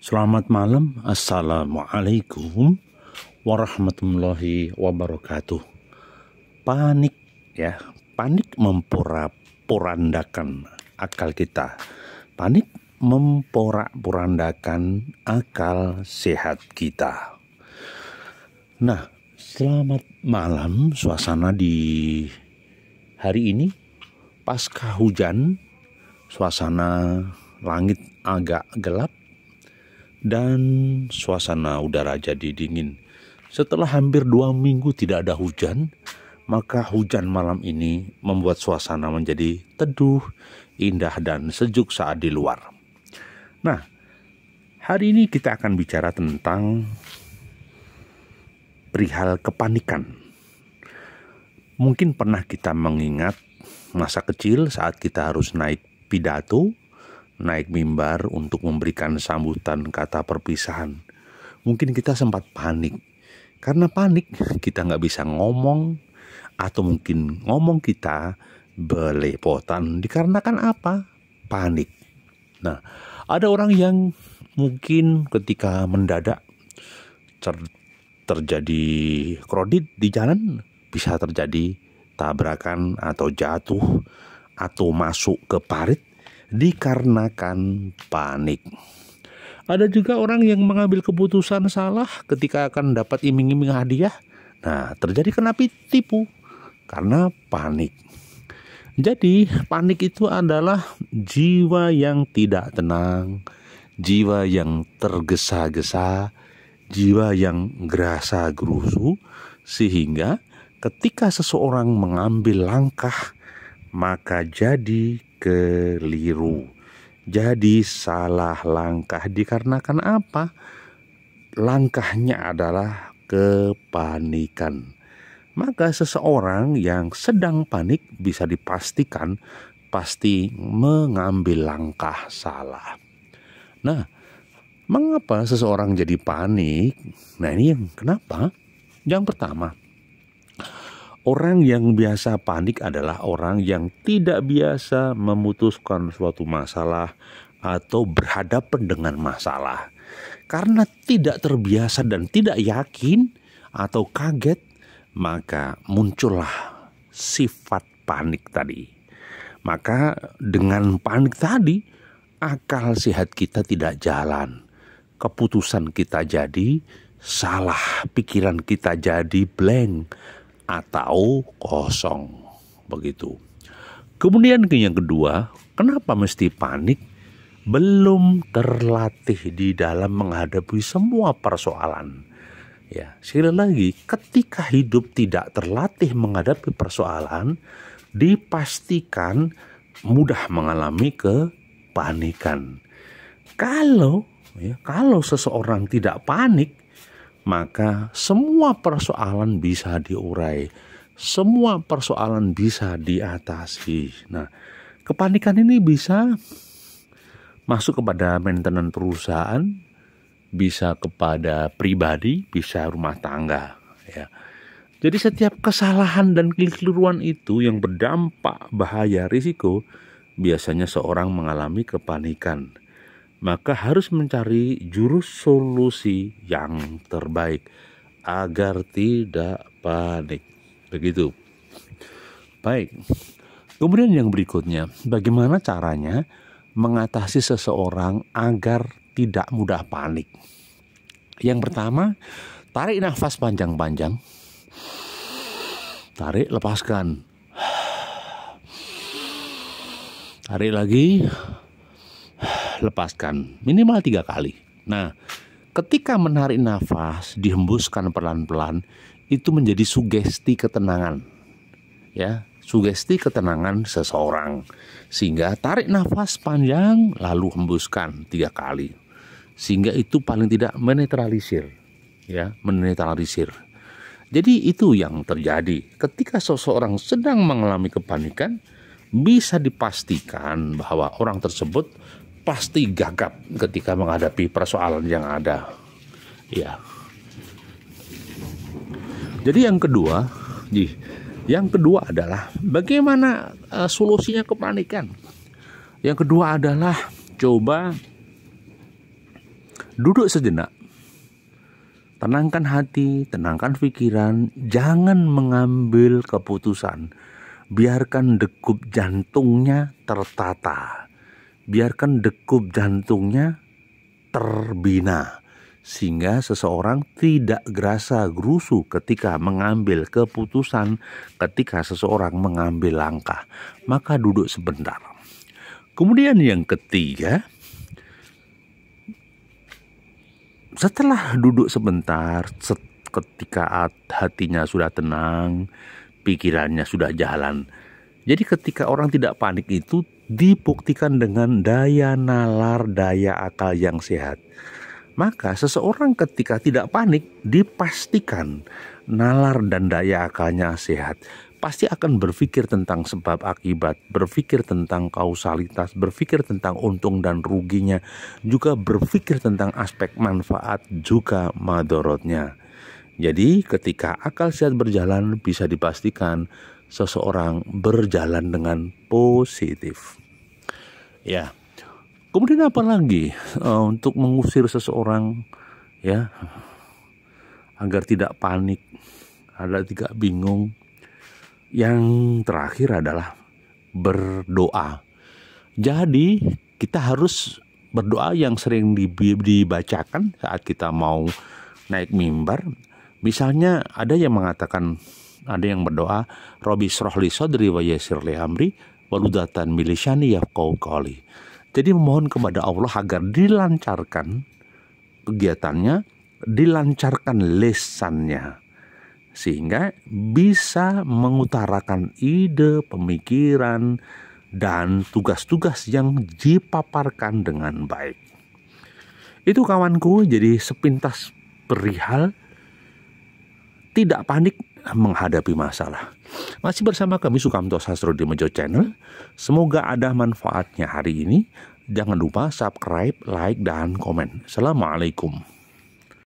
Selamat malam. Assalamualaikum warahmatullahi wabarakatuh. Panik ya, panik memporak porandakan akal kita. Panik memporak-porandakan akal sehat kita. Nah, selamat malam suasana di hari ini pasca hujan suasana langit agak gelap dan suasana udara jadi dingin. Setelah hampir dua minggu tidak ada hujan, maka hujan malam ini membuat suasana menjadi teduh, indah, dan sejuk saat di luar. Nah, hari ini kita akan bicara tentang perihal kepanikan. Mungkin pernah kita mengingat masa kecil saat kita harus naik pidato naik mimbar untuk memberikan sambutan kata perpisahan. Mungkin kita sempat panik. Karena panik kita nggak bisa ngomong atau mungkin ngomong kita belepotan dikarenakan apa? Panik. Nah, ada orang yang mungkin ketika mendadak ter terjadi kredit di jalan bisa terjadi tabrakan atau jatuh atau masuk ke parit dikarenakan panik. Ada juga orang yang mengambil keputusan salah ketika akan dapat iming-iming hadiah. Nah, terjadi kena tipu karena panik. Jadi, panik itu adalah jiwa yang tidak tenang, jiwa yang tergesa-gesa, jiwa yang gerasa gerusu sehingga ketika seseorang mengambil langkah maka jadi keliru. Jadi salah langkah dikarenakan apa? Langkahnya adalah kepanikan. Maka seseorang yang sedang panik bisa dipastikan pasti mengambil langkah salah. Nah, mengapa seseorang jadi panik? Nah, ini yang kenapa? Yang pertama, Orang yang biasa panik adalah orang yang tidak biasa memutuskan suatu masalah atau berhadapan dengan masalah. Karena tidak terbiasa dan tidak yakin atau kaget, maka muncullah sifat panik tadi. Maka dengan panik tadi, akal sehat kita tidak jalan. Keputusan kita jadi salah, pikiran kita jadi blank, atau kosong begitu. Kemudian yang kedua, kenapa mesti panik? Belum terlatih di dalam menghadapi semua persoalan. Ya, sekali lagi, ketika hidup tidak terlatih menghadapi persoalan, dipastikan mudah mengalami kepanikan. Kalau ya, kalau seseorang tidak panik, maka semua persoalan bisa diurai, semua persoalan bisa diatasi. Nah, kepanikan ini bisa masuk kepada maintenance perusahaan, bisa kepada pribadi, bisa rumah tangga, ya. Jadi setiap kesalahan dan keliruan itu yang berdampak bahaya risiko biasanya seorang mengalami kepanikan maka harus mencari jurus solusi yang terbaik agar tidak panik. Begitu. Baik. Kemudian yang berikutnya, bagaimana caranya mengatasi seseorang agar tidak mudah panik? Yang pertama, tarik nafas panjang-panjang. Tarik, lepaskan. Tarik lagi, lepaskan minimal tiga kali. Nah, ketika menarik nafas dihembuskan pelan-pelan itu menjadi sugesti ketenangan. Ya, sugesti ketenangan seseorang. Sehingga tarik nafas panjang lalu hembuskan tiga kali. Sehingga itu paling tidak menetralisir ya, menetralisir. Jadi itu yang terjadi ketika seseorang sedang mengalami kepanikan bisa dipastikan bahwa orang tersebut pasti gagap ketika menghadapi persoalan yang ada. Ya. Jadi yang kedua, yang kedua adalah bagaimana eh, solusinya kepanikan. Yang kedua adalah coba duduk sejenak. Tenangkan hati, tenangkan pikiran, jangan mengambil keputusan. Biarkan degup jantungnya tertata biarkan dekup jantungnya terbina sehingga seseorang tidak gerasa gerusu ketika mengambil keputusan ketika seseorang mengambil langkah maka duduk sebentar kemudian yang ketiga setelah duduk sebentar ketika hatinya sudah tenang pikirannya sudah jalan jadi ketika orang tidak panik itu dibuktikan dengan daya nalar, daya akal yang sehat. Maka seseorang ketika tidak panik dipastikan nalar dan daya akalnya sehat. Pasti akan berpikir tentang sebab akibat, berpikir tentang kausalitas, berpikir tentang untung dan ruginya, juga berpikir tentang aspek manfaat juga madorotnya. Jadi ketika akal sehat berjalan bisa dipastikan seseorang berjalan dengan positif. Ya. Kemudian apa lagi uh, untuk mengusir seseorang ya agar tidak panik, agar tidak bingung. Yang terakhir adalah berdoa. Jadi kita harus berdoa yang sering dibacakan saat kita mau naik mimbar. Misalnya ada yang mengatakan ada yang berdoa Robi srohli sodri wa yasirli amri waludatan milishani Yafkau Kali jadi memohon kepada Allah agar dilancarkan kegiatannya, dilancarkan lesannya sehingga bisa mengutarakan ide, pemikiran, dan tugas-tugas yang dipaparkan dengan baik. Itu kawanku jadi sepintas perihal tidak panik menghadapi masalah. Masih bersama kami Sukamto Sastro di Mejo Channel. Semoga ada manfaatnya hari ini. Jangan lupa subscribe, like, dan komen. Assalamualaikum.